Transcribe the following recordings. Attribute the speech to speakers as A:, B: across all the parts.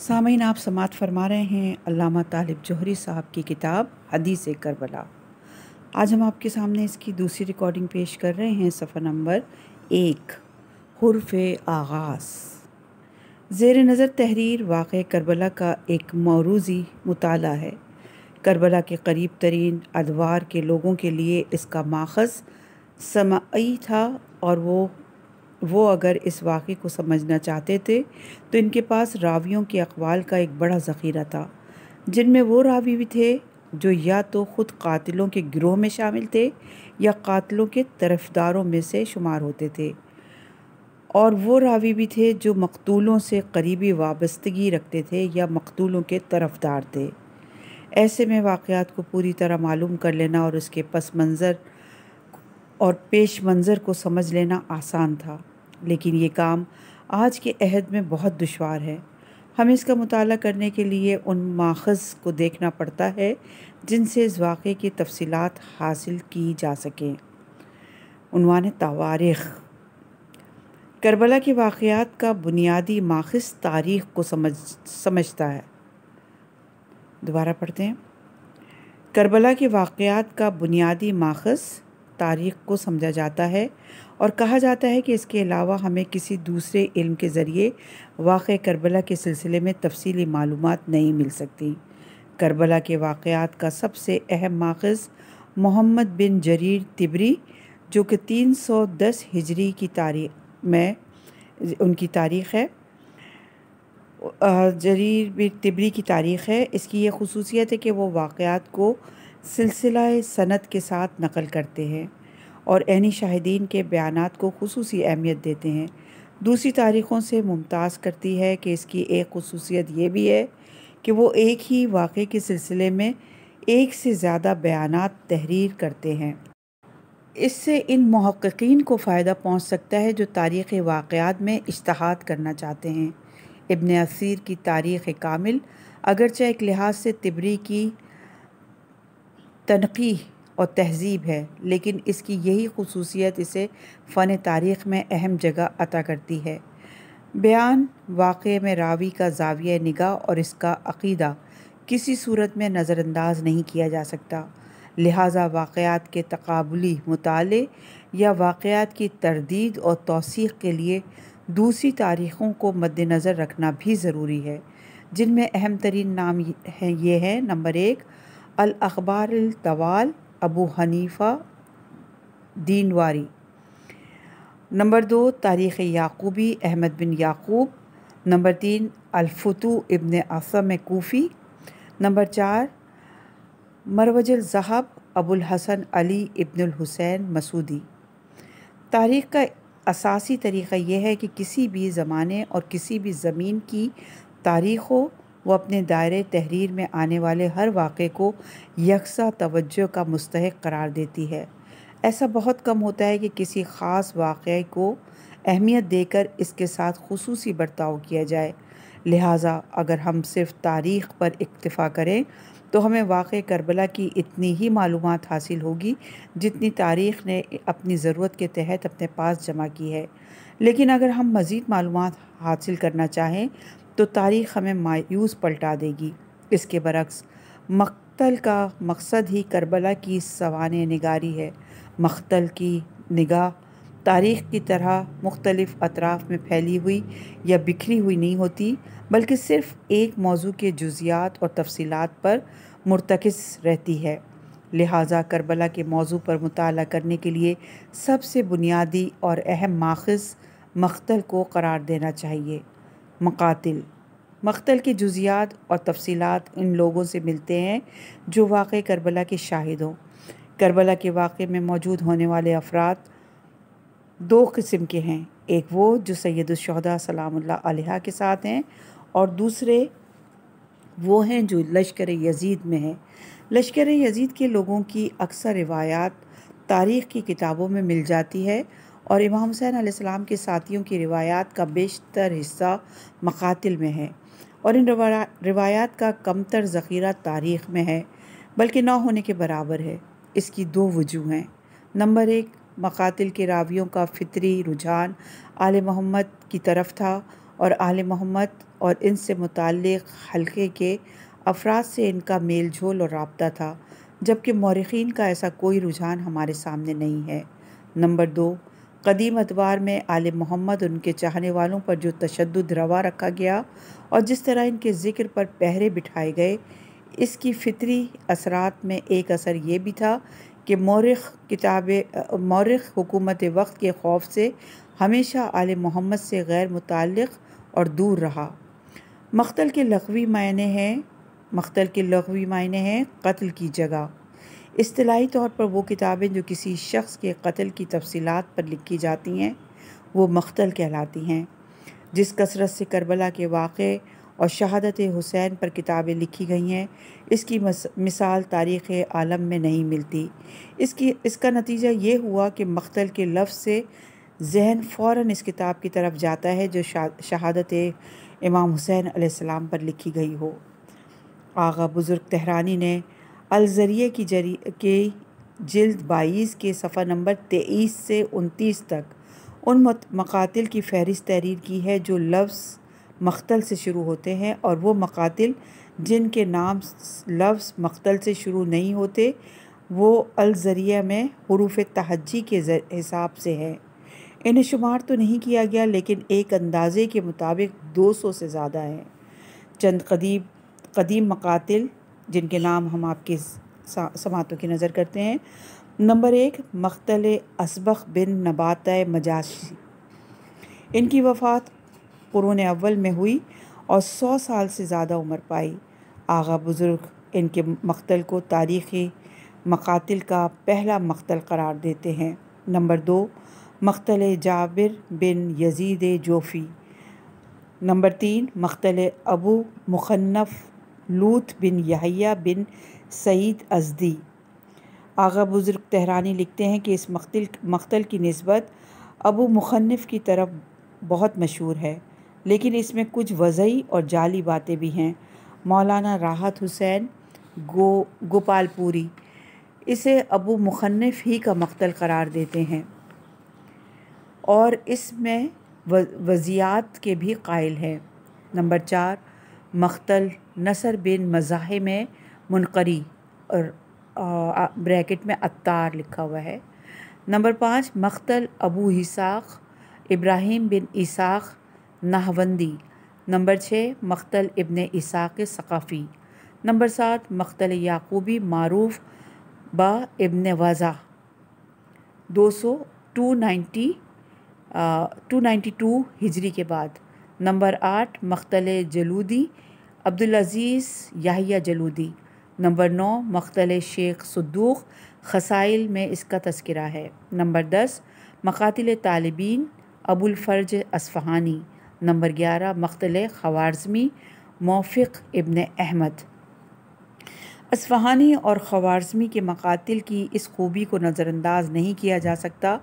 A: सामीन आप समात फरमा रहे हैं अल्लामा तालिब जौहरी साहब की किताब हदीस करबला आज हम आपके सामने इसकी दूसरी रिकॉर्डिंग पेश कर रहे हैं सफ़र नंबर एक हरफ आगाज़ जेर नज़र तहरीर वाक़ करबला का एक मौरूज़ी मताल है करबला के करीब तरीन अदवार के लोगों के लिए इसका माखज़ समी था और वो वो अगर इस वाक़े को समझना चाहते थे तो इनके पास रावियों के अकवाल का एक बड़ा ज़ख़ीरा था जिनमें वो रावी भी थे जो या तो ख़ुद कातिलों के गिरोह में शामिल थे या कातिलों के तरफदारों में से शुमार होते थे और वो रावी भी थे जो मकतूलों से करीबी वाबस्तगी रखते थे या मकतूलों के तरफदार थे ऐसे में वाक़ात को पूरी तरह मालूम कर लेना और उसके पस मंज़र और पेश मंज़र को समझ लेना आसान था लेकिन ये काम आज के अहद में बहुत दुशवार है हमें इसका मुताल करने के लिए उन माखज़ को देखना पड़ता है जिनसे इस वाक़े की तफसीत हासिल की जा सकें उनवान तवारीख़ करबला के वाक़ात का बुनियादी माखज़ तारीख़ को समझ समझता है दोबारा पढ़ते हैं करबला के वाक़ात का बुनियादी माखज़ तारीख को समझा जाता है और कहा जाता है कि इसके अलावा हमें किसी दूसरे इल्म के ज़रिए वाक़ करबला के सिलसिले में तफसली मालूम नहीं मिल सकती करबला के वाक़ात का सबसे अहम माखज़ मोहम्मद बिन जरीर तिबरी जो कि 310 हिजरी की तारीख में उनकी तारीख़ है जरीर तिबरी की तारीख़ है इसकी ये खसूसियत है कि वो वाक़ात को सिलसिला सनत के साथ नकल करते हैं और एनी शाहिदीन के बयान को खसूस अहमियत देते हैं दूसरी तारीख़ों से मुमताज़ करती है कि इसकी एक खसूसियत ये भी है कि वो एक ही वाक़े के सिलसिले में एक से ज़्यादा बयान तहरीर करते हैं इससे इन महक्कीन को फ़ायदा पहुँच सकता है जो तारीख़ वाक़ात में इश्तहाद करना चाहते हैं इबन असीर की तारीख़ कामिल अगरचे एक लिहाज से तिबरी की तनखी और तहज़ीब है लेकिन इसकी यही खसूसियत इसे फ़न तारीख़ में अहम जगह अता करती है बयान वाक़ में रावी का जाविया निगाह और इसका अकीदा किसी सूरत में नज़रअंदाज नहीं किया जा सकता लिहाजा वाक़ात के तकबली मताल या वाक़ात की तरदीद और तोसीक़ के लिए दूसरी तारीख़ों को मद्दनज़र रखना भी ज़रूरी है जिनमें अहम तरीन नाम हैं ये हैं नंबर एक अल अखबार तवाल अबू हनीफ़ा दीनवारी नंबर दो तारीख़ Yaqubi Ahmad bin Yaqub number तीन अलफतू इबन असम कोफ़ी नंबर चार मरवजल ज़हब अबुल हसन अली इब्न हुसैन मसूदी तारीख़ का असासी तरीक़ा यह है कि किसी भी ज़माने और किसी भी ज़मीन की तारीख़ों वो अपने दायरे तहरीर में आने वाले हर वाक़े को यकसा तवज्जो का मुस्तक करार देती है ऐसा बहुत कम होता है कि किसी ख़ास वाक़े को अहमियत देकर इसके साथ खसूस बर्ताव किया जाए लिहाजा अगर हम सिर्फ तारीख़ पर इक्तफ़ा करें तो हमें वाक़ करबला की इतनी ही मालूम हासिल होगी जितनी तारीख़ ने अपनी ज़रूरत के तहत अपने पास जमा की है लेकिन अगर हम मज़ीद मालूम हासिल करना चाहें तो तारीख हमें मायूस पलटा देगी इसके बरक्स मख्तल का मकसद ही करबला की सवान निगारी है मख्तल की निगाह तारीख़ की तरह मुख्तलिफ़ अतराफ़ में फैली हुई या बिखरी हुई नहीं होती बल्कि सिर्फ़ एक मौजू के जुजियात और तफसीत पर मुरतकस रहती है लिहाजा करबला के मौजू पर मुताल करने के लिए सबसे बुनियादी और अहम माखज़ मख्तल को करार देना चाहिए मकातिल मख्तल के जुजियात और तफसीलात इन लोगों से मिलते हैं जो वाक़ करबला के शाहिद हों करबला के वाक़े में मौजूद होने वाले अफराद दो किस्म के हैं एक वो जो सैदुलशहदा सलामुल्ला अलहा के साथ हैं और दूसरे वो हैं जो लश्कर यजीद में हैं लश्कर यजीद के लोगों की अक्सर रिवायात तारीख़ की किताबों में मिल जाती है और इमाम हुसैन आसमाम के साथियों की रिवायात का बेशतर हिस्सा मकातिल में है और इन रिवायात का कमतर ज़ख़ीरा तारीख़ में है बल्कि ना होने के बराबर है इसकी दो वजूह हैं नंबर एक मकातिल के रावियों का फितरी रुझान आल मोहम्मद की तरफ था और आल मोहम्मद और इनसे मुतल हल्के के अफराद से इनका मेल झोल और रबता था जबकि मौरखीन का ऐसा कोई रुझान हमारे सामने नहीं है नंबर दो कदीम अदवार में आल मोहम्मद उनके चाहने वालों पर जो तशद रवा रखा गया और जिस तरह इनके ज़िक्र पर पहरे बिठाए गए इसकी फितरी असरात में एक असर ये भी था कि मौरख किताब मौरख हुकूमत वक्त के खौफ से हमेशा आल मोहम्मद से गैर मुतल और दूर रहा मख्तल के लघवी मायने हैं मख्तल के लघवी मायने हैं कत्ल की जगह असलाही तौर पर वो किताबें जो किसी शख्स के कत्ल की तफसीत पर लिखी जाती हैं वो मख्तल कहलाती हैं जिस कसरत से करबला के वाक़े और शहादत हुसैन पर किताबें लिखी गई हैं इसकी मिसाल तारीख़ आलम में नहीं मिलती इसकी इसका नतीजा ये हुआ कि मख्तल के लफ्ज़ से जहन फ़ौर इस किताब की तरफ जाता है जो शहादत इमाम हुसैन आसमाम पर लिखी गई हो आगा बुज़ुर्ग तहरानी ने अलजरिए की जरी के जल्द बाईस के सफ़ा नंबर तेईस से उनतीस तक उन मकातिल की फहरिस्त तहरीर की है जो लफ्ज़ मख्तल से शुरू होते हैं और वो मकातिल जिनके नाम लफ्ज़ मख्तल से शुरू नहीं होते वो अलजरिया में हरूफ तहजी के हिसाब से हैं इन्हें शुमार तो नहीं किया गया लेकिन एक अंदाज़े के मुताबिक दो सौ से ज़्यादा हैं चंद कदीब कदीम मकातिल जिनके नाम हम आपके समातों की नज़र करते हैं नंबर एक मख्तल असबक बिन नबात मजाशी इनकी वफ़ात पुरुन अव्वल में हुई और सौ साल से ज़्यादा उम्र पाई आगा बुज़ुर्ग इनके मख्तल को तारीख़ी मकातिल का पहला मख्तल करार देते हैं नंबर दो मख्तल Jabir bin Yazid Jufi number तीन मख्तल अबू मुखन्फ़ लूत बिन यहिया बिन सईद अजदी आगा बुज़ुर्ग तहरानी लिखते हैं कि इस मख्तल मख्तल की नस्बत अबू मुखनफ़ की तरफ बहुत मशहूर है लेकिन इसमें कुछ वज़ी और जाली बातें भी हैं मौलाना राहत हुसैन गो गोपालपुरी इसे अबू मुखनफ़ ही का मख्तल करार देते हैं और इसमें वज़ियात के भी कायल हैं नंबर चार मख्तल नसर बिन मज़ाह में मुनकरी और ब्रैकेट में अतार लिखा हुआ है नंबर पाँच मख्तल Abu Ishaq Ibrahim bin Ishaq Nahavandi number छः मख्तल इबन इसाक सकाफ़ी नंबर सात मख्तल याकूबी मारूफ बा इबन वज़ा दो सौ two ninety two ninety two हिजरी के बाद नंबर आठ मख्तल Jaludi Abdulaziz Yahya Jaludi number नौ मख्तल शेख सद्दूक खसाइल में इसका तस्करा है नंबर दस मकातिल तालबीन अबुलफ़र्ज असफ़हानी नंबर ग्यारह मख्तल खवारजमी मौफ़ इबन अहमद असफ़हानी और खवारजमी के मकातिल की इस खूबी को नज़रअंदाज नहीं किया जा सकता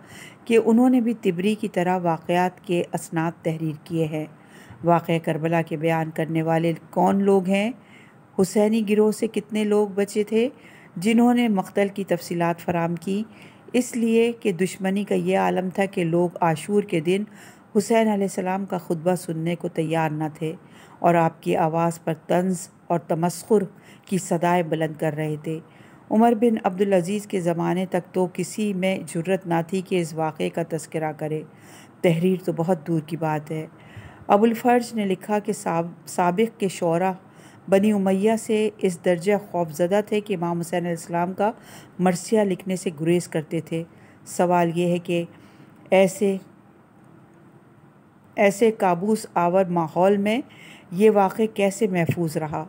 A: कि उन्होंने भी तिबरी की तरह वाक़ात के असनाद तहरीर किए हैं वाक़ करबला के बयान करने वाले कौन लोग हैं हुसैनी गिरोह से कितने लोग बचे थे जिन्होंने मख्तल की तफसीत फराम की इसलिए कि दुश्मनी का यह आलम था कि लोग आशूर के दिन हुसैन आसमाम का खुतबा सुनने को तैयार न थे और आपकी आवाज़ पर तंज और तमस्कुर की सदाएँ बुलंद कर रहे थे उमर बिन अब्दुलज़ीज़ के ज़माने तक तो किसी में जरूरत ना थी कि इस वाक़े का तस्करा करे तहरीर तो बहुत दूर की बात है अबुलफर्ज ने लिखा कि सबक के शरा बनी उमैया से इस दर्जा खौफजदा थे कि इमाम हुसैन इस्लाम का मरसिया लिखने से गुरेज करते थे सवाल यह है कि ऐसे ऐसे काबूस आवर माहौल में ये वाक़ कैसे महफूज रहा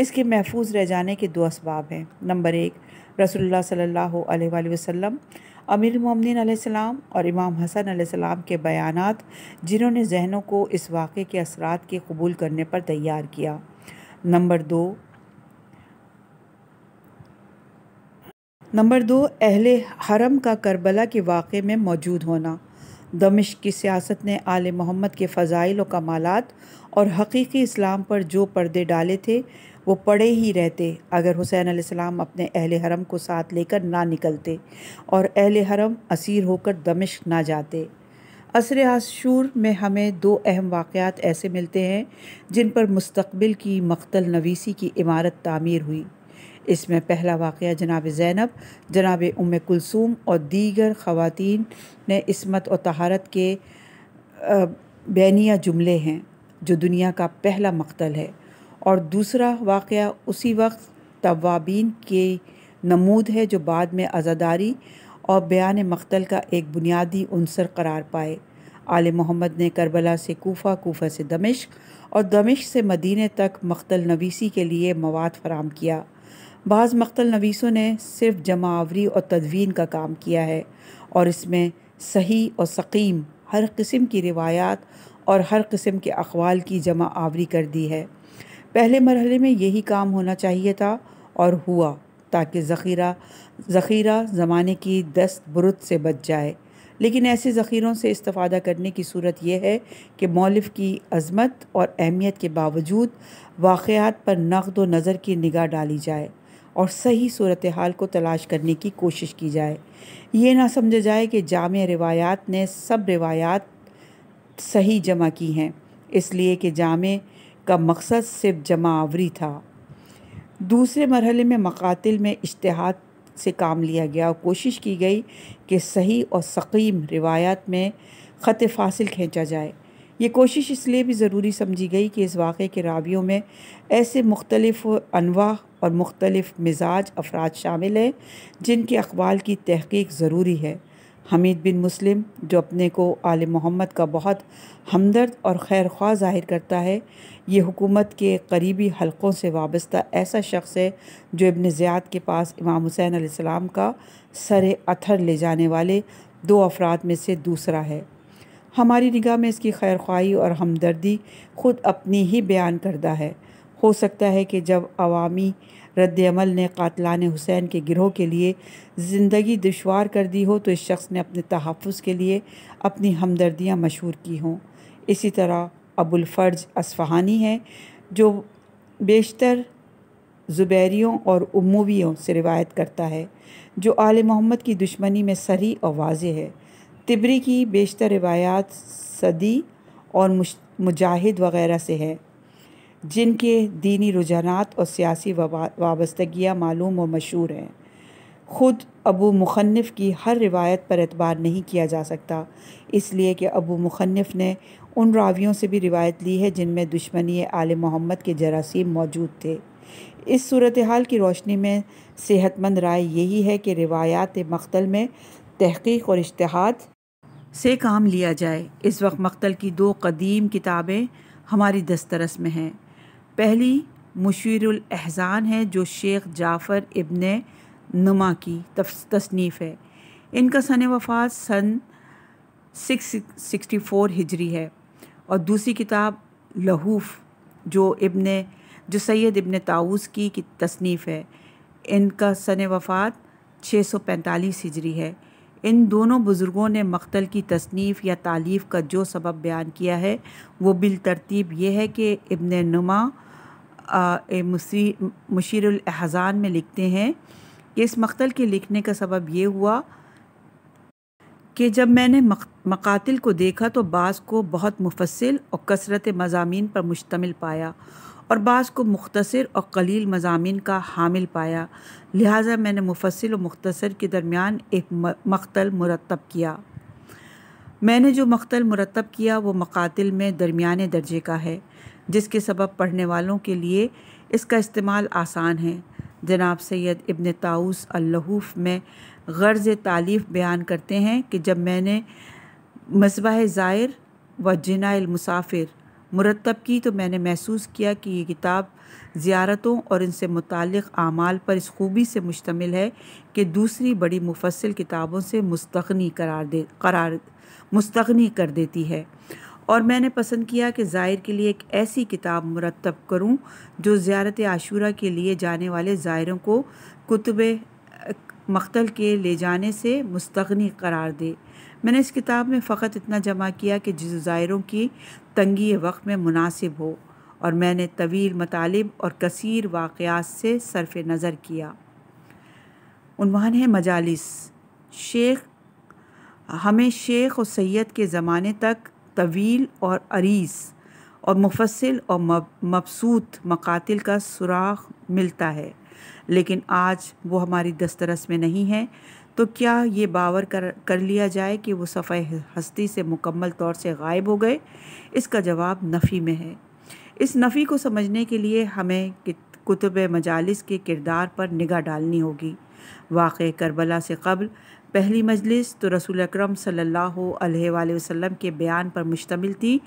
A: इसके महफूज रह जाने के दो इसबाब हैं नंबर एक रसोल्ला सल्ला वसम अमीर ममिन सलाम और इमाम हसन सलाम के बयान जिन्होंने जहनों को इस वाक़े के असरात के कबूल करने पर तैयार किया नंबर दो नंबर दो अहले हरम का करबला के वाक़े में मौजूद होना दमिश की सियासत ने आल मोहम्मद के फ़जाइल व कमालत और हकीकी इस्लाम पर जो पर्दे डाले थे वो पड़े ही रहते अगर हुसैन आसमाम अपने अहल हरम को साथ लेकर ना निकलते और अहल हरम असीर होकर दमिश ना जाते असर आशूर में हमें दो अहम वाक़ात ऐसे मिलते हैं जिन पर मुस्तबिल की मख्तल नवीसी की इमारत तामीर हुई इसमें पहला वाक़ जनाब ज़ैनब जनाब उम कुलसूम और दीगर ख़वात ने इसमत और तहारत के बैनिया जुमले हैं जो दुनिया का पहला मख्तल है और दूसरा वाक़ उसी वक्त तवाबीन के नमूद है जो बाद में आज़ादारी और बयान मख्तल का एक बुनियादी अनसर करार पाए आल मोहम्मद ने करबला से कोफ़ा कोफ़ा से दमिश और दमिश से मदीने तक मख्तल नवीसी के लिए मवाद फराम किया बाज़ मख्तल नवीसों ने सिर्फ जमावरी और तदवीन का काम किया है और इसमें सही और सकीम हर किस्म की रिवायात और हर किस्म के अखवाल की जमा आवरी कर दी है पहले मरहले में यही काम होना चाहिए था और हुआ ताकि ज़ख़ीरा ज़ख़ीरा ज़माने की दस्त बुरद से बच जाए लेकिन ऐसे ज़ख़ीरों से इस्ता करने की सूरत यह है कि मौलफ की अज़मत और अहमियत के बावजूद वाक़ात पर नकद व नज़र की निगाह डाली जाए और सही सूरत हाल को तलाश करने की कोशिश की जाए ये ना समझा जाए कि जाम रवायात ने सब रवायात सही जमा की हैं इसलिए कि जामे का मकसद सिर्फ जमावरी था दूसरे मरहले में मकातिल में इश्तहा से काम लिया गया और कोशिश की गई कि सही और सकीम रिवायात में ख़त फासिल खींचा जाए ये कोशिश इसलिए भी ज़रूरी समझी गई कि इस वाक़े के रावियों में ऐसे मुख्तलफ़ अनवा और मुख्तलफ़ मिजाज अफराद शामिल हैं जिनके अखबाल की तहकीक ज़रूरी है हमीद बिन मुस्लिम जो अपने को आल मोहम्मद का बहुत हमदर्द और खैर ख्वाह ज़ाहिर करता है ये हुकूमत के करीबी हलक़ों से वाबस्ता ऐसा शख्स है जो इबन ज़ियाद के पास इमाम हुसैन आसमाम का सर अथर ले जाने वाले दो अफराद में से दूसरा है हमारी निगाह में इसकी खैर ख्वाही और हमदर्दी खुद अपनी ही बयान करदा है हो सकता है कि जब अवामी रद्द अमल ने कातलान हुसैन के गिरोह के लिए ज़िंदगी दुशवार कर दी हो तो इस शख्स ने अपने तहफ़ के लिए अपनी हमदर्दियाँ मशहूर की हों इसी तरह अबुलफ़र्ज असफ़हानी हैं जो बेशतर ज़ुबैरियों और उमूवियों से रिवायत करता है जो आल मोहम्मद की दुश्मनी में सरी और वाज है तिबरी की बेशतर रिवायात सदी और मुजाहिद वगैरह से है जिनके दीनी रुझानात और सियासी वाबस्तगियाँ मालूम और मशहूर हैं ख़ुद अबू मुखनफ़ की हर रिवायत पर एतबार नहीं किया जा सकता इसलिए कि अबू मुखनफ़ ने उन रावियों से भी रिवायत ली है जिनमें दुश्मनी आल मोहम्मद के जरासीम मौजूद थे इस सूरत हाल की रोशनी में सेहतमंद राय यही है कि रिवायात मख्तल में तहकीक और इश्तहाद से काम लिया जाए इस वक्त मख्तल की दो कदीम किताबें हमारी दस्तरस में हैं पहली अहजान है जो शेख जाफ़र इबन नुमा की तसनीफ़ है इनका सन वफ़ात सन सिक्स सिक्सटी फ़ोर हिजरी है और दूसरी किताब लहूफ़ जो इबन जो सैद इबन ताउस की, की तसनीफ़ है इनका सन वफ़ात छः सौ पैंतालीस हिजरी है इन दोनों बुज़ुर्गों ने मख्तल की तसनीफ़ या तालीफ़ का जो सबब बयान किया है वो बिल तरतीब यह है कि इबन नुमा मुशीर अहज़ान में लिखते हैं कि इस मख्तल के लिखने का सबब ये हुआ कि जब मैंने मकातिल को देखा तो बास को बहुत मुफसिल और कसरत मजामी पर मुश्तमिल पाया और बास को मुख्तसर और कलील मजामी का हामिल पाया लिहाजा मैंने मुफसिल और मुख्तसर के दरमियान एक मख्तल मुरतब किया मैंने जो मख्तल मुरतब किया वो मकातिल में दरमियाने दर्जे का है जिसके सबब पढ़ने वालों के लिए इसका इस्तेमाल आसान है जनाब सैयद इबन ताउस अल्लहूफ में गर्ज तालीफ़ बयान करते हैं कि जब मैंने मसबह ज़ायर व मुसाफिर मुरतब की तो मैंने महसूस किया कि ये किताब ज़्यारतों और इनसे मुतल आमाल पर इस खूबी से मुश्तमिल है कि दूसरी बड़ी मुफसल किताबों से मुस्तनी करार दे करार मुस्तनी कर देती है और मैंने पसंद किया कि ज़ायर के लिए एक ऐसी किताब मुरतब करूं जो ज़्यारत आशूरा के लिए जाने वाले ज़ायरों को कुतब मख्तल के ले जाने से मुस्तनी करार दे मैंने इस किताब में फ़कत इतना जमा किया कि जिस ज़ायरों की तंगी वक्त में मुनासिब हो और मैंने तवील मतालब और कसर वाक़ात से सरफ नज़र किया उनवान है मजालिस शेख हमें शेख और सैद के ज़माने तक तवील और अरीस और मुफसिल और मबसूत मकातिल का सुराख मिलता है लेकिन आज वो हमारी दस्तरस में नहीं है तो क्या ये बावर कर कर लिया जाए कि वो सफ़ाई हस्ती से मुकम्मल तौर से गायब हो गए इसका जवाब नफ़ी में है इस नफ़ी को समझने के लिए हमें कुतुब मजालस के किरदार पर निगाह डालनी होगी वाक़ करबला से कबल पहली मजलिस तो रसूल अक्रम सल्लल्लाहु वसल्लम के बयान पर मुश्तमिल थी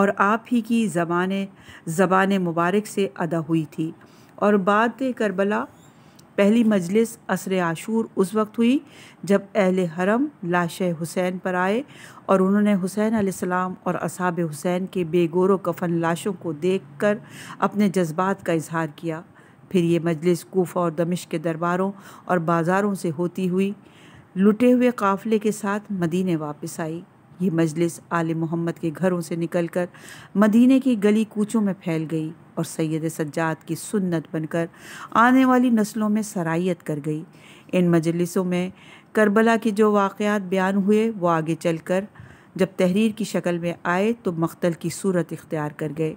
A: और आप ही की ज़बान ज़बान मुबारक से अदा हुई थी और बाद करबला पहली मजलिस असर आशूर उस वक्त हुई जब अहल हरम लाश हुसैन पर आए और उन्होंने हुसैन आसमाम और असाब हुसैन के बेगोर कफन लाशों को देख कर अपने जज्बात का इजहार किया फिर ये मजलिस कोफ़ा और दमिश के दरबारों और बाज़ारों से होती हुई लुटे हुए काफ़िले के साथ मदीने वापस आई ये मजलिस आल मोहम्मद के घरों से निकलकर मदीने की गली कूचों में फैल गई और सैयद सज्जाद की सुन्नत बनकर आने वाली नस्लों में सरायत कर गई इन मजलिसों में करबला के जो वाक़ात बयान हुए वो आगे चलकर जब तहरीर की शक्ल में आए तो मख्तल की सूरत इख्तियार कर गए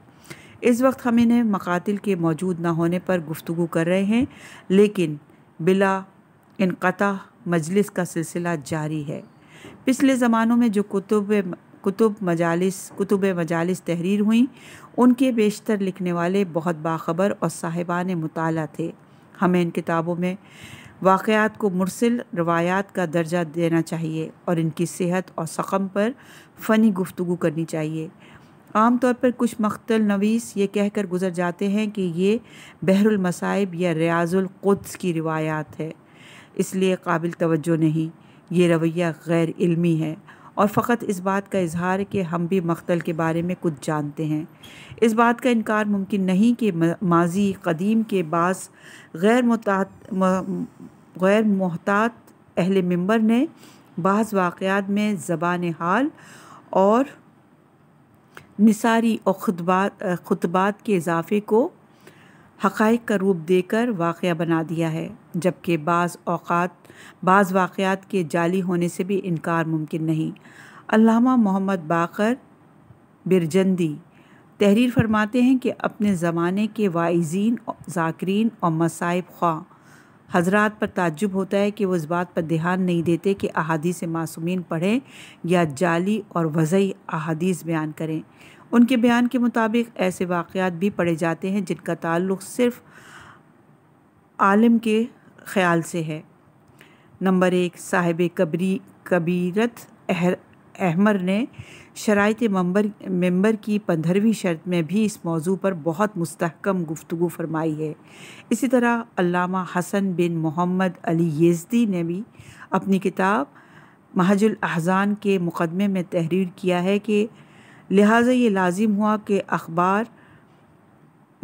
A: इस वक्त हम इन्हें मकातिल के मौजूद ना होने पर गुफ्तु कर रहे हैं लेकिन बिला इनका मजलिस का सिलसिला जारी है पिछले ज़मानों में जो कुतुब कुतुब मजालस कुतुब मजालस तहरीर हुई उनके बेशतर लिखने वाले बहुत बाखबर और साहिबान मताल थे हमें इन किताबों में वाक़ात को मुरसिल रवायात का दर्जा देना चाहिए और इनकी सेहत और सकम पर फ़नी गुफ्तु करनी चाहिए आम तौर पर कुछ मख्तल नवीस ये कहकर गुजर जाते हैं कि ये बहरुल या रियाजुल की रिवायात है इसलिए काबिल तवज्जो नहीं ये रवैया गैर इल्मी है और फ़कत इस बात का इजहार कि हम भी मख्तल के बारे में कुछ जानते हैं इस बात का इनकार मुमकिन नहीं कि माजी कदीम के बास गैर मुतात गैर मोहतात अहल मंबर ने बाज़ वाक़ात में ज़बान हाल और निसारी और खुतबात खुतबात के इजाफे को हक़ का रूप देकर वाक़ बना दिया है जबकि बाज़ अवत बाज़ वाक़ात के जाली होने से भी इनकार मुमकिन नहीं अल्लामा मोहम्मद बाकर बिरजंदी तहरीर फरमाते हैं कि अपने ज़माने के वाइजीन जाकरीन और मसाइब ख्वा हजरात पर ताज्जुब होता है कि वह इस बात पर ध्यान नहीं देते कि अहादी से मासूमिन पढ़ें या जाली और वज़ी अहादीस बयान करें उनके बयान के मुताबिक ऐसे वाक़ात भी पढ़े जाते हैं जिनका ताल्लुक सिर्फ आलम के ख्याल से है नंबर एक साहिब कबरी कबीरत अहर अहमर ने शराइत मंबर मेम्बर की पंद्रहवीं शर्त में भी इस मौजू पर बहुत मस्तकम गुफ्तु फरमाई है इसी तरह अल्लामा हसन बिन मोहम्मद अली यजदी ने भी अपनी किताब महजुल अहजान के मुकदमे में तहरीर किया है कि लिहाजा ये लाजिम हुआ कि अखबार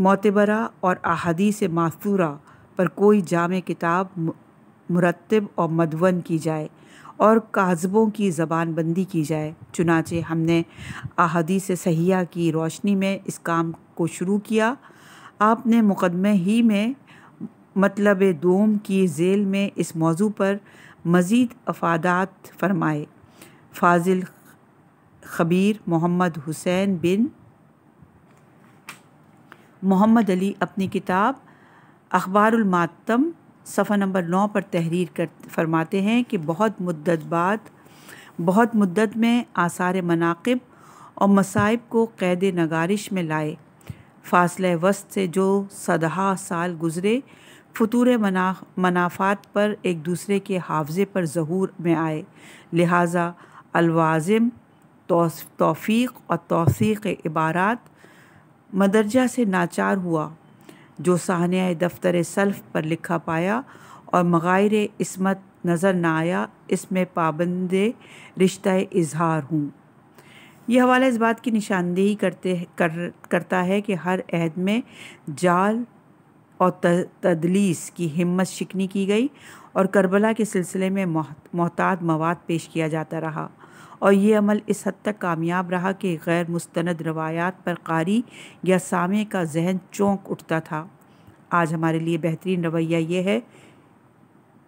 A: मोतबरा और से मासूरा पर कोई जाम किताब मुरतब और मदवन की जाए और काजबों की ज़बानबंदी की जाए चुनाचे हमने अहदी से सहिया की रोशनी में इस काम को शुरू किया आपने मुकदमे ही में मतलब दोम की जेल में इस मौजू पर मज़ीद अफादात फरमाए फाजिल खबीर मोहम्मद हुसैन बिन मोहम्मद अली अपनी किताब अखबारमातम सफ़ा नंबर नौ पर तहरीर कर फरमाते हैं कि बहुत मुद्दत बाद बहुत मुद्दत में आसार मनाकब और मसाइब को कैद नगारिश में लाए फासले वस्त से जो सदहा साल गुज़रे फतूर मना मनाफात पर एक दूसरे के हाफजे पर जहूर में आए लिहाजा अलवाज़म तोफ़ी और तोसीक़ इबारात मदरजा से नाचार हुआ जो सहनिया दफ्तर सल्फ पर लिखा पाया और मगैर इसमत नज़र ना आया इसमें पाबंद रिश्ता इजहार हूँ यह हवाला इस बात की निशानदेही करते कर करता है कि हर अहद में जाल और तदलीस की हिम्मत शिकनी की गई और करबला के सिलसिले में मोहतात मवाद पेश किया जाता रहा और ये अमल इस हद तक कामयाब रहा कि गैर मुस्तंद रवायात पर कारी या सामे का जहन चौंक उठता था आज हमारे लिए बेहतरीन रवैया ये है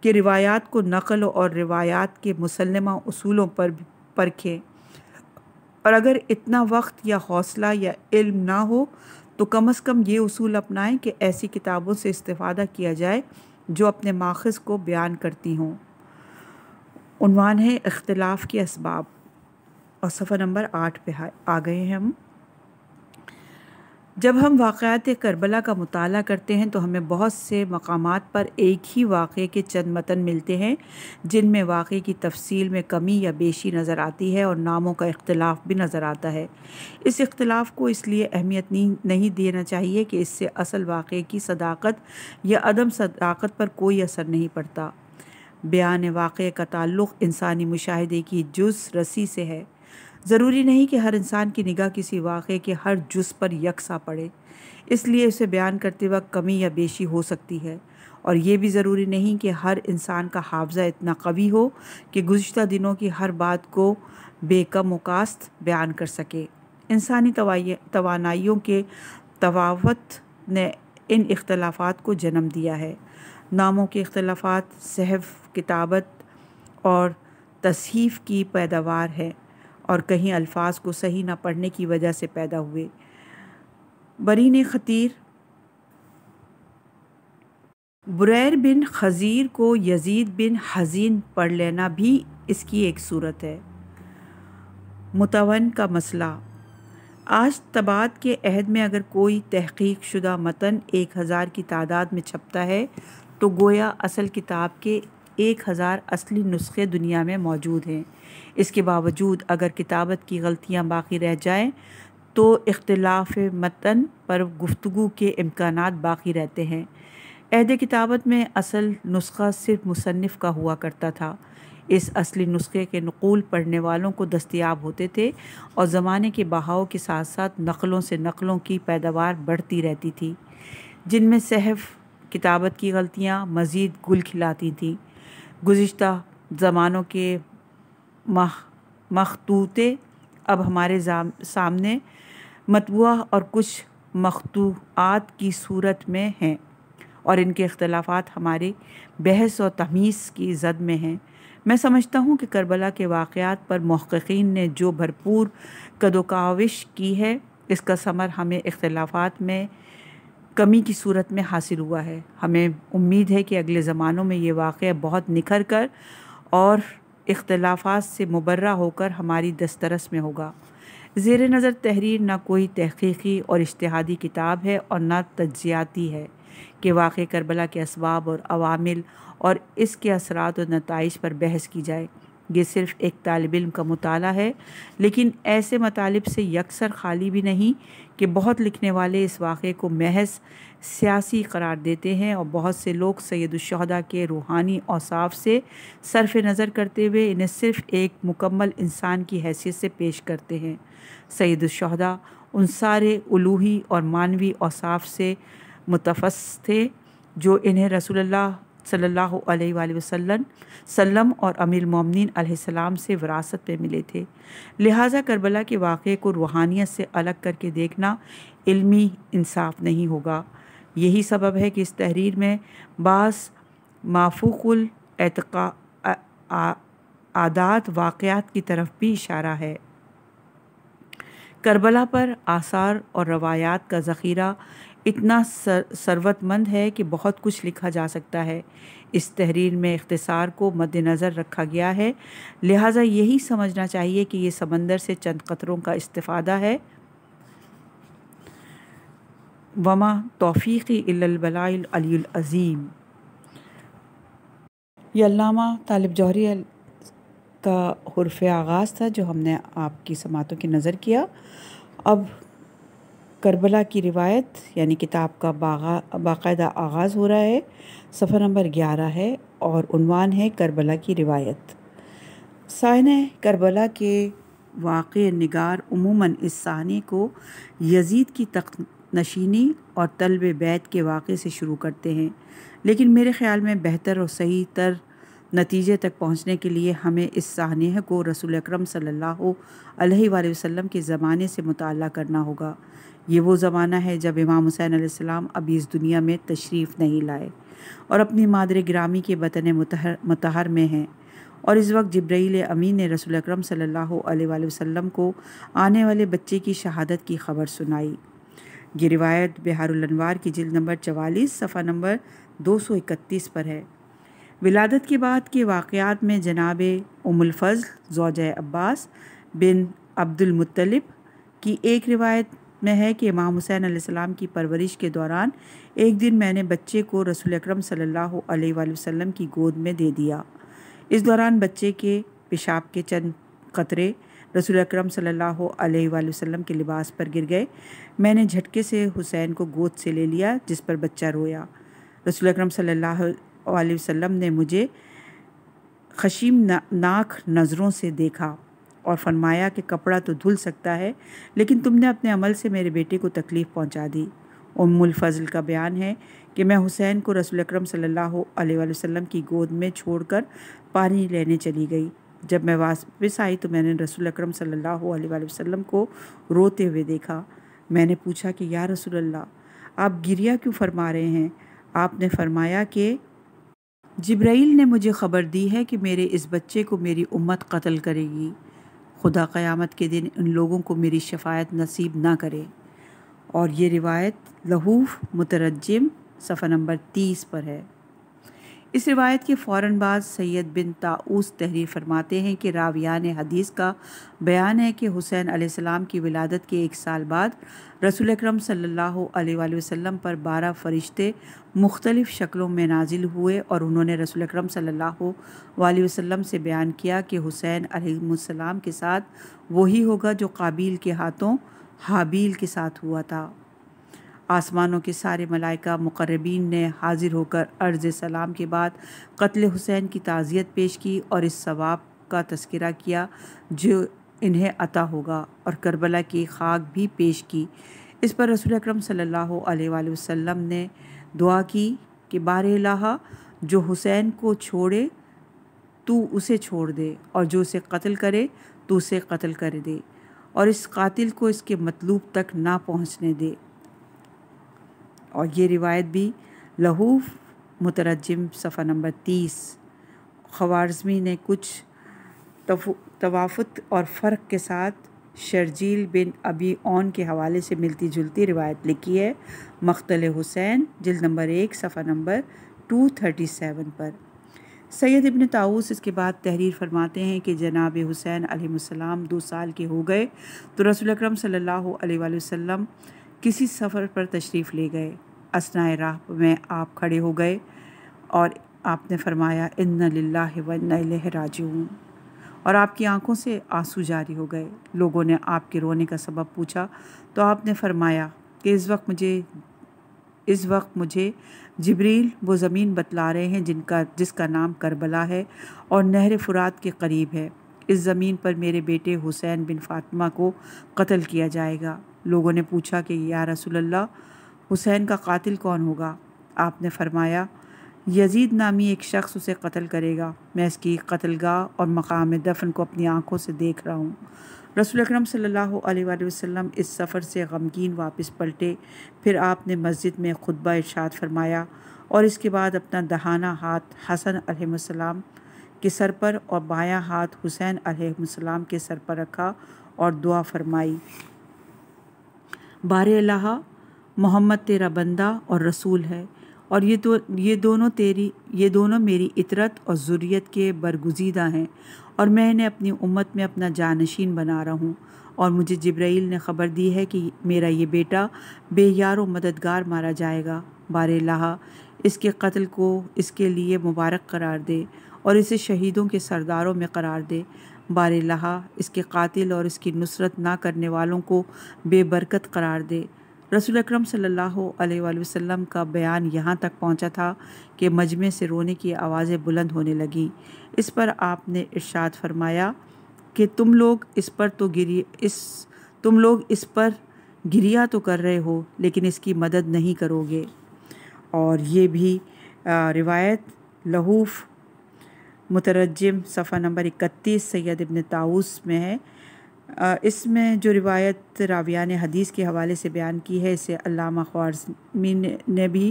A: कि रिवायात को नकल और रिवायात के मुसलमा असूलों पर परखें और अगर इतना वक्त या हौसला या इल्म ना हो तो कम अज़ कम ये असूल अपनाएं कि ऐसी किताबों से इस्ता किया जाए जो अपने माखज़ को बयान करती हों है इख्तलाफ के इसबाब और सफ़र नंबर आठ पे आ गए हैं हम जब हम वाक़ात करबला का मताल करते हैं तो हमें बहुत से मकाम पर एक ही वाक़े के चंद मतन मिलते हैं जिनमें वाक़े की तफसील में कमी या बेशी नज़र आती है और नामों का इख्तलाफ भी नज़र आता है इस इख्तलाफ को इसलिए अहमियत नहीं देना चाहिए कि इससे असल वाक़े की सदाकत या अदम सदाकत पर कोई असर नहीं पड़ता बयान वाक़े का ताल्लुक़ इंसानी मुशाहदे की जुस रसी से है ज़रूरी नहीं कि हर इंसान की निगाह किसी वाक़े के हर जुस पर यकसा पड़े इसलिए उसे बयान करते वक्त कमी या बेशी हो सकती है और ये भी ज़रूरी नहीं कि हर इंसान का हाफजा इतना कवी हो कि गुज्त दिनों की हर बात को बेकम वकास्त बयान कर सके इंसानी तोानाइयों के तवावत ने इन इख्तलाफात को जन्म दिया है नामों के अख्तलाफात सहफ किताबत और तसहीफ़ की पैदावार है और कहीं अल्फाज को सही ना पढ़ने की वजह से पैदा हुए बरीन ख़तीर बुरैर बिन खज़ीर को यजीद बिन हज़ीन पढ़ लेना भी इसकी एक सूरत है मुतवन का मसला आज तबाद के अहद में अगर कोई तहकीक शुदा मतन एक हज़ार की तादाद में छपता है तो गोया असल किताब के एक हज़ार असली नुस्खे दुनिया में मौजूद हैं इसके बावजूद अगर किताबत की गलतियाँ बाकी रह जाएँ तो इख्तलाफ मतन पर गुफ्तु के इम्कान बाकी रहते हैं अहद किताबत में असल नुस्खा सिर्फ मुसनफ़ का हुआ करता था इस असली नुस्खे के नकूल पढ़ने वालों को दस्तियाब होते थे और ज़माने के बहाव के साथ साथ नकलों से नकलों की पैदावार बढ़ती रहती थी जिनमें सहफ किताबत की गलतियाँ मज़ीद गुल खिलाती थीं गुज्त ज़मानों के मह मखतूते अब हमारे सामने मतबूआ और कुछ मखतूआत की सूरत में हैं और इनके अख्तलाफात हमारी बहस और तमीस की जद में हैं मैं समझता हूँ कि करबला के वाक़ात पर महक़िन ने जो भरपूर कदोकाविश की है इसका समर हमें इख्तलाफात में कमी की सूरत में हासिल हुआ है हमें उम्मीद है कि अगले ज़मानों में ये वाक़ बहुत निखर कर और इख्तलाफात से मुबर्रा होकर हमारी दस्तरस में होगा ज़ेर नज़र तहरीर ना कोई तहकीकी और इश्तहादी किताब है और ना तजियाती है कि वाक़ करबला के इसबाब और अवामिल और इसके असरात और नतज पर बहस की जाए ये सिर्फ़ एक तालब इम का मताल है लेकिन ऐसे मतालब से यकसर खाली भी नहीं कि बहुत लिखने वाले इस वाक़े को महज सियासी करार देते हैं और बहुत से लोग सैदुलशहदा के रूहानी औसाफ से सरफ नज़र करते हुए इन्हें सिर्फ़ एक मुकम्मल इंसान की हैसियत से पेश करते हैं सैदुलशहदा उन सारे उलूही और मानवी औसाफ से मुतफ़ थे जो इन्हें रसूलुल्लाह सल्लाम सल्लम और अमीर मोमिन सलाम से विरासत में मिले थे लिहाजा करबला के वाक़े को रूहानियत से अलग करके देखना इल्मी इंसाफ नहीं होगा यही सबब है कि इस तहरीर में बास माफूकुल आदात वाक़ात की तरफ भी इशारा है करबला पर आसार और रवायात का ज़ख़ीरा इतना सर सर्वतमंद है कि बहुत कुछ लिखा जा सकता है इस तहरीर में इख्तसार को मद्दनज़र रखा गया है लिहाजा यही समझना चाहिए कि ये समंदर से चंद कतरों का इस्तादा है वमा तोफ़ी अलीज़ीम यामा तालब जौहरी का हरफ आगाज़ था जो हमने आपकी समातों की नज़र किया अब करबला की रिवायत यानी किताब का बाकायदा आगाज़ हो रहा है सफ़र नंबर ग्यारह है और उनवान है करबला की रिवायत साइन करबला के वाक़ नगार उमूमा इस सानी को यजीद की तख नशीनी और तलब बैत के वाक़े से शुरू करते हैं लेकिन मेरे ख़्याल में बेहतर और सही तर नतीजे तक पहुंचने के लिए हमें इस सानह को रसूल अकरम सल्लल्लाहु अलैहि वसल्लम के ज़माने से मुताल करना होगा ये वो ज़माना है जब इमाम हुसैन आसमाम अभी इस दुनिया में तशरीफ़ नहीं लाए और अपनी मादर ग्रामी के वतन मतहर मतहर में हैं और इस वक्त जब्रैल अमीन ने रसूल अक्रम सल्लल्लाहु अलैहि वसल्लम को आने वाले बच्चे की शहादत की खबर सुनाई ये रिवायत बिहारनवार की जिल्द नंबर चवालीस सफ़ा नंबर इकतीस पर है विलादत के बाद के वाक़ात में जनाब उमुलफ़ल जोज अब्बास बिन अब्दुलमतलब की एक रिवायत में है कि इमाम हुसैन सलाम की परवरिश के दौरान एक दिन मैंने बच्चे को रसूल अक्रम सम की गोद में दे दिया इस दौरान बच्चे के पेशाब के चंद कतरे रसूल अक्रम सल्लल्लाहु अलैहि के लिबास पर गिर गए मैंने झटके से हुसैन को गोद से ले लिया जिस पर बच्चा रोया रसूल अक्रम सल्लल्लाहु ने मुझे खशीम नाक नज़रों से देखा और फरमाया कि कपड़ा तो धुल सकता है लेकिन तुमने अपने अमल से मेरे बेटे को तकलीफ़ पहुंचा दी उमुल फजल का बयान है कि मैं हुसैन को रसूल अक्रम सल्लल्लाहु अलैहि वसल्लम की गोद में छोड़कर पानी लेने चली गई जब मैं वापस आई तो मैंने रसूल अक्रम सल्लल्लाहु अलैहि वसल्लम को रोते हुए देखा मैंने पूछा कि या रसूल आप गिरिया क्यों फरमा रहे हैं आपने फरमाया कि जब्राइल ने मुझे ख़बर दी है कि मेरे इस बच्चे को मेरी उम्मत कत्ल करेगी खुदा क़यामत के दिन उन लोगों को मेरी शफ़ायत नसीब ना करे और ये रिवायत लहूफ़ मुतरजम सफ़ा नंबर तीस पर है इस रिवायत के फ़ौर बाद सैयद बिन ताऊस तहरीर फरमाते हैं कि रावियान हदीस का बयान है कि हुसैन आसमाम की विलादत के एक साल बाद रसूल अक्रम सल्लल्लाहु पर बारह फरिश्ते मुख्तलिफ़ शक्लों में नाजिल हुए और उन्होंने रसूल अक्रम सल्लल्लाहु से बयान किया कि हुसैन आसमाम के साथ वही होगा जो काबिल के हाथों हाबील के साथ हुआ था आसमानों के सारे मलाइका मुकर्रबीन ने हाजिर होकर अर्ज़ सलाम के बाद कत्ल हुसैन की ताज़ियत पेश की और इस सवाब का तस्करा किया जो इन्हें अता होगा और करबला की खाक भी पेश की इस पर रसूल अक्रम सल्लल्लाहु अलैहि वसल्लम ने दुआ की कि बार जो हुसैन को छोड़े तू उसे छोड़ दे और जो उसे कत्ल करे तो उसे कत्ल कर दे और इस कातिल को इसके मतलूब तक ना पहुंचने दे और ये रिवायत भी लहूफ मुतरजम सफ़ा नंबर तीस खवारजमी ने कुछ तवाफ़त और फ़र्क के साथ शर्जील बिन अबी ओन के हवाले से मिलती जुलती रिवायत लिखी है मख्तल हुसैन जल्द नंबर एक सफ़ा नंबर टू थर्टी सेवन पर सैद इबन ताउस इसके बाद तहरीर फरमाते हैं कि जनाब हुसैन आसमाम दो साल के हो गए तो रसूल अक्रम सल्ला वसम किसी सफ़र पर तशरीफ़ ले गए असनाए राह में आप खड़े हो गए और आपने फरमाया इन लाला वन राजून और आपकी आंखों से आंसू जारी हो गए लोगों ने आपके रोने का सबब पूछा तो आपने फरमाया कि इस वक्त मुझे इस वक्त मुझे जबरील वो ज़मीन बतला रहे हैं जिनका जिसका नाम करबला है और नहर फुरात के करीब है इस ज़मीन पर मेरे बेटे हुसैन बिन फातिमा को कत्ल किया जाएगा लोगों ने पूछा कि या रसूलल्लाह हुसैन का कातिल कौन होगा आपने फरमाया यजीद नामी एक शख्स उसे कत्ल करेगा मैं इसकी कतलगा और मकाम दफन को अपनी आंखों से देख रहा हूँ रसूल अक्रम सल्लल्लाहु अलैहि वसल्लम इस सफ़र से गमगीन वापस पलटे फिर आपने मस्जिद में खुतबा इरशाद फरमाया और इसके बाद अपना दहाना हाथ हसन अलैहिस्सलाम के सर पर और बायां हाथ हुसैन अलैहिस्सलाम के सर पर रखा और दुआ फरमाई बार अल्ला मोहम्मद तेरा बंदा और रसूल है और ये दो ये दोनों तेरी ये दोनों मेरी इतरत और ज़ुरीत के बरगुजीदा हैं और मैं इन्हें अपनी उम्मत में अपना जानशीन बना रहा हूँ और मुझे जब्राइल ने ख़बर दी है कि मेरा ये बेटा बेयार व मददगार मारा जाएगा बार लाहा इसके कत्ल को इसके लिए मुबारक करार दे और इसे शहीदों के सरदारों में करार दे बार लहा इसके कातिल और इसकी नुसरत ना करने वालों को बेबरकत करार दे रसूल अक्रम सल्लल्लाहु अलैहि वसल्लम का बयान यहाँ तक पहुँचा था कि मजमे से रोने की आवाज़ें बुलंद होने लगीं इस पर आपने इर्शाद फरमाया कि तुम लोग इस पर तो गिरी इस तुम लोग इस पर गिरिया तो कर रहे हो लेकिन इसकी मदद नहीं करोगे और ये भी रिवायत लहूफ़ मुतरजम सफ़ा नंबर इकतीस सैद इबन ताउस में है इसमें जो रिवायत ने हदीस के हवाले से बयान की है इसे अल्लामा ख्वारमी ने भी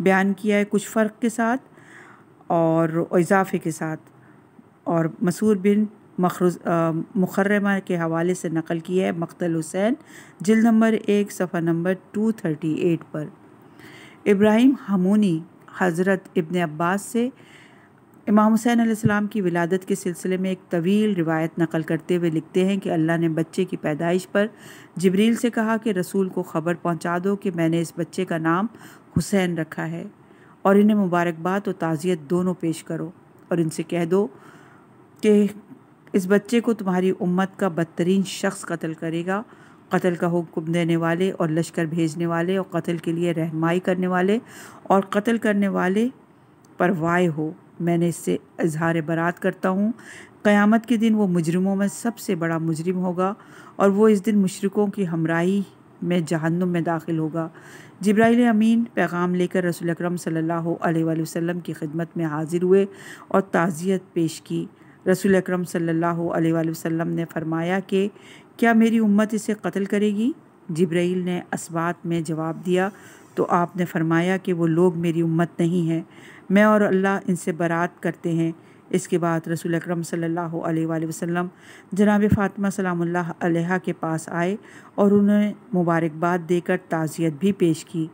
A: बयान किया है कुछ फ़र्क के साथ और इजाफे के साथ और मसूर बिन मखर मुखरमा के हवाले से नकल की है मख्तल हुसैन जिल नंबर एक सफ़ा नंबर टू थर्टी एट पर इब्राहिम हमूनी हज़रत इबन अब्बास से इमाम हुसैन आसमाम की विलादत के सिलसिले में एक तवील रिवायत नकल करते हुए लिखते हैं कि अल्लाह ने बच्चे की पैदाइश पर जबरील से कहा कि रसूल को ख़बर पहुंचा दो कि मैंने इस बच्चे का नाम हुसैन रखा है और इन्हें मुबारकबाद और ताज़ियत दोनों पेश करो और इनसे कह दो कि इस बच्चे को तुम्हारी उम्मत का बदतरीन शख्स कत्ल करेगा कत्ल का हुक्म देने वाले और लश्कर भेजने वाले और कत्ल के लिए रहनमाई करने वाले और कत्ल करने वाले पर वाय हो मैंने इससे इजहार बरात करता हूँ क़यामत के दिन वो मुजरमों में सबसे बड़ा मुजरम होगा और वो इस दिन मशरक़ों की हमराही में जहन्नुम में दाखिल होगा जब्राइल अमीन पैगाम लेकर रसूल अकरम सल्लल्लाहु अलैहि वसल्लम की खिदमत में हाजिर हुए और ताज़ियत पेश की रसूल अक्रम सल्लल्लाहु अलैहि वसल्लम ने फरमाया कि क्या मेरी उम्मत इसे कत्ल करेगी जब्राइल ने इस्बात में जवाब दिया तो आपने फरमाया कि वो लोग मेरी उम्मत नहीं हैं मैं और अल्लाह इनसे बारात करते हैं इसके बाद रसूल अक्रम सल्लल्लाहु जनाब फ़ातिमा सलाम्ह के पास आए और उन्हें मुबारकबाद देकर ताज़ियत भी पेश की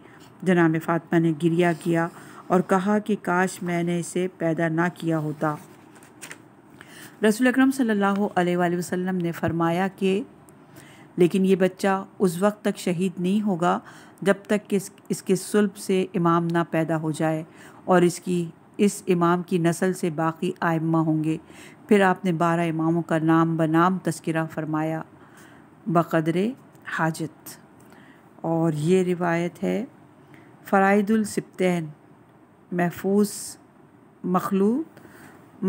A: जनाब फ़ातिमा ने गिरिया किया और कहा कि काश मैंने इसे पैदा ना किया होता रसूल अक्रम सल्लल्लाहु ने फरमाया कि लेकिन ये बच्चा उस वक्त तक शहीद नहीं होगा जब तक कि इस, इसके सुल्ब से इमाम ना पैदा हो जाए और इसकी इस इमाम की नस्ल से बाकी आयमा होंगे फिर आपने बारह इमामों का नाम बनाम तस्करा फरमाया बक़दर हाजत और ये रिवायत है फ़राइदुलसप्तन महफूज मखलूत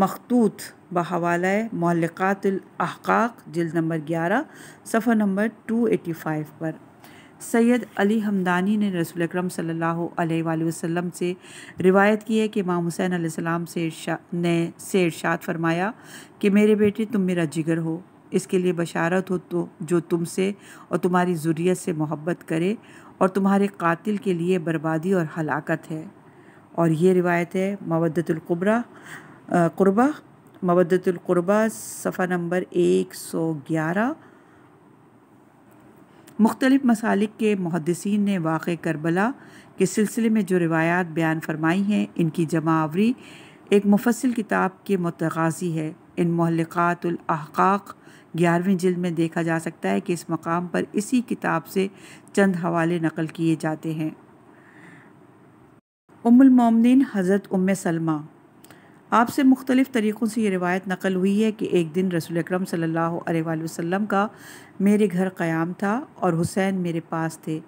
A: मखतूत मौलिकातुल अहकाक जल्द नंबर ग्यारह सफ़र नंबर टू एटी फ़ाइव पर सैयद अली हमदानी ने रसूल अक्रम सल्लल्लाहु अलैहि वसल्लम से रिवायत की है कि इमाम हुसैन सलाम से ने से इरशाद फरमाया कि मेरे बेटे तुम मेरा जिगर हो इसके लिए बशारत हो तो जो तुमसे और तुम्हारी ज़ुरीत से मोहब्बत करे और तुम्हारे कातिल के लिए बर्बादी और हलाकत है और ये रिवायत है मवदतुल्कुबरा कुरबा मवदतुल्कुरबा सफ़ा नंबर एक सौ ग्यारह मुख्तलिफ़ मसालिक के मुहदसिन ने वाक़ करबला के सिलसिले में जो रिवायात बयान फरमाई हैं इनकी जमा आवरी एक मुफसल किताब के मतगाजी है इन महलक़ातुल्हक़ाक़ ग्यारहवीं जिल्द में देखा जा सकता है कि इस मकाम पर इसी किताब से चंद हवाले नकल किए जाते हैं उम्मोमिन हज़रत उम सलमा आपसे मुख्तलिफ़ तरीक़ों से ये रिवायत नकल हुई है कि एक दिन रसूल अक्रम सल्लल्लाहु अलैहि वसल्लम का मेरे घर क़याम था और हुसैन मेरे पास थे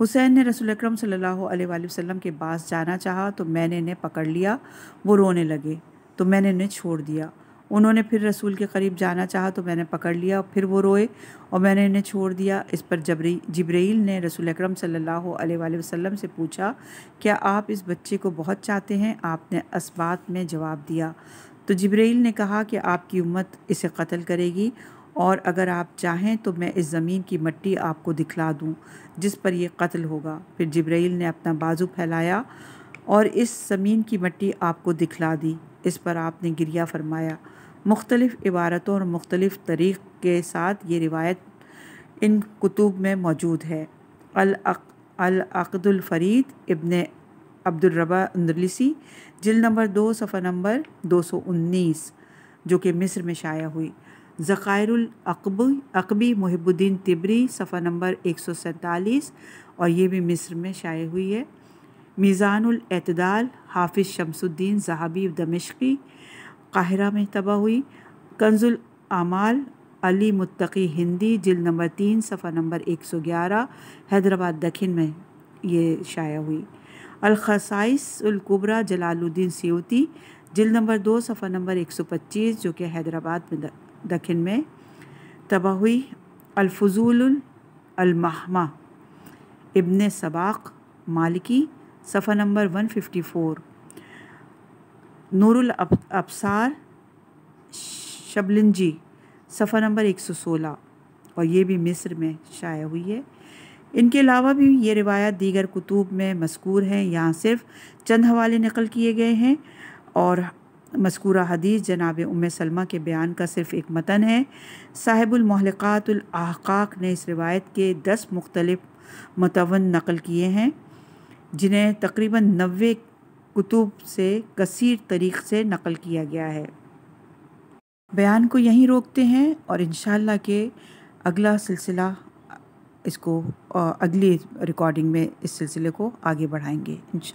A: हुसैन ने रसूल अक्रम सल्लल्लाहु अलैहि वसल्लम के पास जाना चाहा तो मैंने इन्हें पकड़ लिया वो रोने लगे तो मैंने इन्हें छोड़ दिया उन्होंने फिर रसूल के करीब जाना चाहा तो मैंने पकड़ लिया फिर वो रोए और मैंने इन्हें छोड़ दिया इस पर जबरी जबरील ने रसूल अक्रम सल्लल्लाहु अलैहि वसल्लम से पूछा क्या आप इस बच्चे को बहुत चाहते हैं आपने असबात में जवाब दिया तो जबरील ने कहा कि आपकी उम्मत इसे कत्ल करेगी और अगर आप चाहें तो मैं इस ज़मीन की मट्टी आपको दिखला दूँ जिस पर यह कत्ल होगा फिर जबरील ने अपना बाजू फैलाया और इस ज़मीन की मट्टी आपको दिखला दी इस पर आपने गिरिया फरमाया मुख्तलिफ़ इबारतों और मुख्तलिफ़ तरीक़ के साथ ये रिवायत इन कुतुब में मौजूद है अलअक़दुलफ़रीद इबन अब्दुलरबा अंदरलिसी जिल नंबर दो सफ़ा नंबर दो सौ उन्नीस जो कि मिस्र में शाया हुई अक्ब अकबी मुहबुद्दीन तिबरी सफ़ा नंबर एक सौ सैंतालीस और ये भी मिस्र में शाये हुई है मीज़ानतदाल हाफिज़ शमसुद्दीन जहाबी दमिश्की काहिरा में तबाह हुई कंजुल आमाल अली मुत्तकी हिंदी जिल नंबर तीन सफ़ा नंबर एक सौ ग्यारह हैदराबाद दखन में ये शाया हुई अलखसाइसकुबरा जलालुद्दीन सियोती जिल नंबर दो सफ़ा नंबर एक सौ पच्चीस जो कि हैदराबाद में दखन में तबाह हुई अलफजूलमाहमा इबन सबाक मालिकी सफ़ा नंबर वन फिफ्टी फ़ोर नूरुल अबसार शबलिनजी सफ़र नंबर 116 और ये भी मिस्र में शाया हुई है इनके अलावा भी ये रिवायत दीगर कुतुब में मस्कूर हैं यहाँ सिर्फ चंद हवाले नकल किए गए हैं और मस्कूरा हदीस जनाब उम सलमा के बयान का सिर्फ एक मतन है साहिबुलमहलकातुलहकाक ने इस रिवायत के दस मुख्तलिफ मतवन नकल किए हैं जिन्हें तकरीबन नबे कुतुब से कसीर तरीक़ से नकल किया गया है बयान को यहीं रोकते हैं और इन के अगला सिलसिला इसको अगली रिकॉर्डिंग में इस सिलसिले को आगे बढ़ाएंगे इन